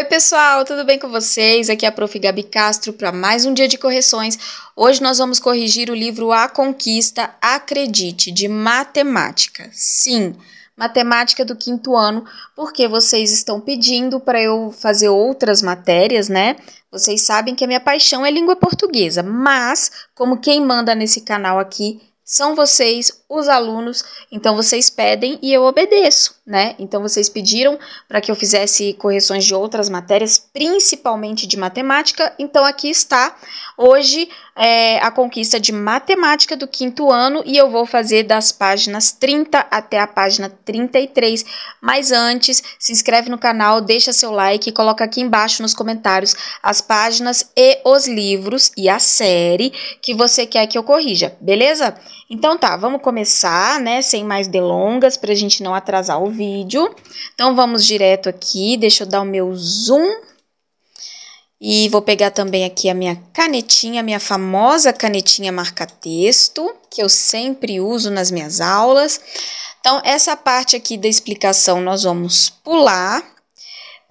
Oi, pessoal, tudo bem com vocês? Aqui é a Prof. Gabi Castro para mais um dia de correções. Hoje nós vamos corrigir o livro A Conquista, Acredite, de matemática. Sim, matemática do quinto ano, porque vocês estão pedindo para eu fazer outras matérias, né? Vocês sabem que a minha paixão é língua portuguesa, mas, como quem manda nesse canal aqui são vocês, os alunos, então vocês pedem e eu obedeço, né? Então vocês pediram para que eu fizesse correções de outras matérias, principalmente de matemática, então aqui está hoje é, a conquista de matemática do quinto ano e eu vou fazer das páginas 30 até a página 33. Mas antes, se inscreve no canal, deixa seu like e coloca aqui embaixo nos comentários as páginas e os livros e a série que você quer que eu corrija, beleza? Então tá, vamos começar, né, sem mais delongas, pra gente não atrasar o vídeo. Então vamos direto aqui, deixa eu dar o meu zoom. E vou pegar também aqui a minha canetinha, minha famosa canetinha marca-texto, que eu sempre uso nas minhas aulas. Então, essa parte aqui da explicação nós vamos pular,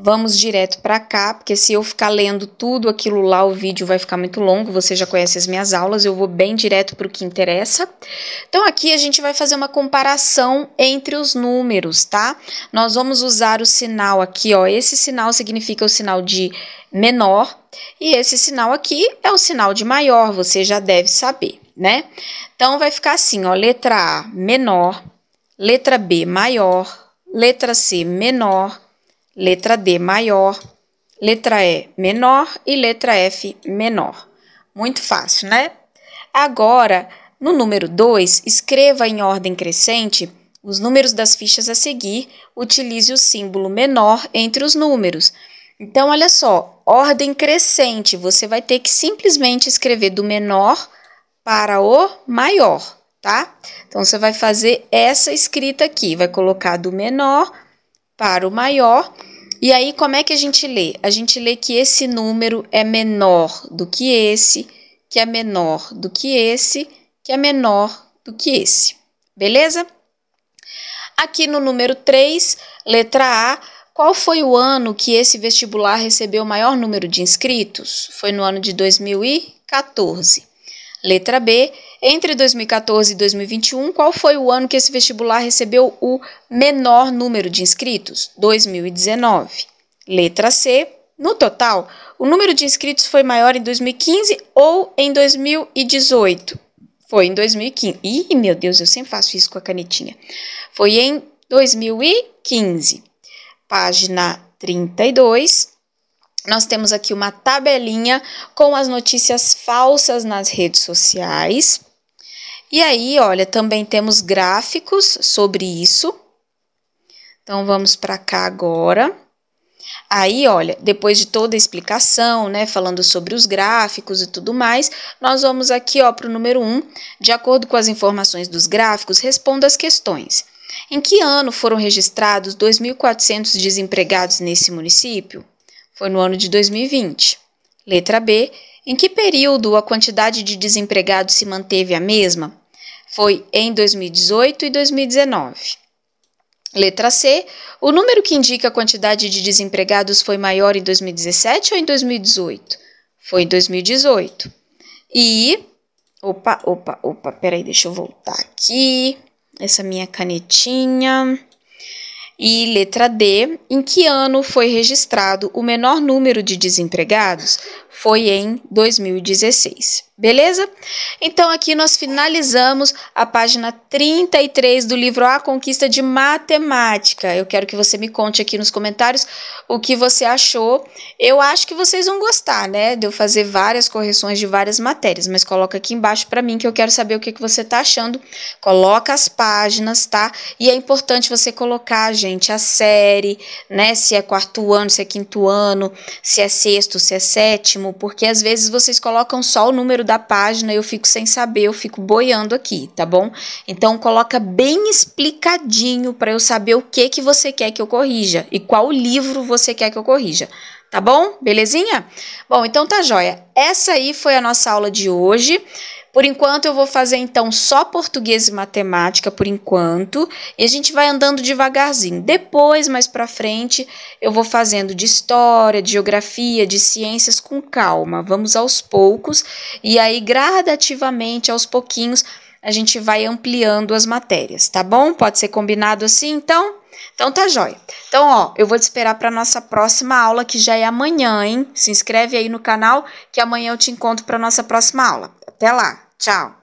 Vamos direto para cá, porque se eu ficar lendo tudo aquilo lá, o vídeo vai ficar muito longo. Você já conhece as minhas aulas, eu vou bem direto para o que interessa. Então, aqui a gente vai fazer uma comparação entre os números, tá? Nós vamos usar o sinal aqui, ó. Esse sinal significa o sinal de menor, e esse sinal aqui é o sinal de maior, você já deve saber, né? Então, vai ficar assim, ó, letra A menor, letra B maior, letra C menor, letra D maior, letra E menor e letra F menor. Muito fácil, né? Agora, no número 2, escreva em ordem crescente os números das fichas a seguir, utilize o símbolo menor entre os números. Então, olha só, ordem crescente, você vai ter que simplesmente escrever do menor para o maior, tá? Então, você vai fazer essa escrita aqui, vai colocar do menor para o maior e aí, como é que a gente lê? A gente lê que esse número é menor do que esse, que é menor do que esse, que é menor do que esse. Beleza? Aqui no número 3, letra A, qual foi o ano que esse vestibular recebeu o maior número de inscritos? Foi no ano de 2014. Letra B, entre 2014 e 2021, qual foi o ano que esse vestibular recebeu o menor número de inscritos? 2019. Letra C. No total, o número de inscritos foi maior em 2015 ou em 2018? Foi em 2015. Ih, meu Deus, eu sempre faço isso com a canetinha. Foi em 2015. Página 32. Nós temos aqui uma tabelinha com as notícias falsas nas redes sociais. E aí, olha, também temos gráficos sobre isso. Então, vamos para cá agora. Aí, olha, depois de toda a explicação, né, falando sobre os gráficos e tudo mais, nós vamos aqui, ó, para o número 1. De acordo com as informações dos gráficos, responda as questões. Em que ano foram registrados 2.400 desempregados nesse município? Foi no ano de 2020. Letra B. Em que período a quantidade de desempregados se manteve a mesma? Foi em 2018 e 2019. Letra C. O número que indica a quantidade de desempregados foi maior em 2017 ou em 2018? Foi em 2018. E. Opa, opa, opa, peraí, deixa eu voltar aqui. Essa minha canetinha. E letra D, em que ano foi registrado o menor número de desempregados? Foi em 2016. Beleza? Então aqui nós finalizamos a página 33 do livro A Conquista de Matemática. Eu quero que você me conte aqui nos comentários o que você achou. Eu acho que vocês vão gostar, né? De eu fazer várias correções de várias matérias, mas coloca aqui embaixo para mim que eu quero saber o que, que você tá achando. Coloca as páginas, tá? E é importante você colocar, gente gente a série, né? Se é quarto ano, se é quinto ano, se é sexto, se é sétimo, porque às vezes vocês colocam só o número da página e eu fico sem saber, eu fico boiando aqui, tá bom? Então coloca bem explicadinho para eu saber o que que você quer que eu corrija e qual livro você quer que eu corrija. Tá bom? Belezinha? Bom, então tá joia. Essa aí foi a nossa aula de hoje. Por enquanto, eu vou fazer então só português e matemática, por enquanto, e a gente vai andando devagarzinho. Depois, mais para frente, eu vou fazendo de história, de geografia, de ciências com calma. Vamos aos poucos e aí gradativamente, aos pouquinhos, a gente vai ampliando as matérias, tá bom? Pode ser combinado assim, então? Então tá jóia. Então, ó, eu vou te esperar para nossa próxima aula, que já é amanhã, hein? Se inscreve aí no canal, que amanhã eu te encontro para nossa próxima aula. Até lá! Tchau!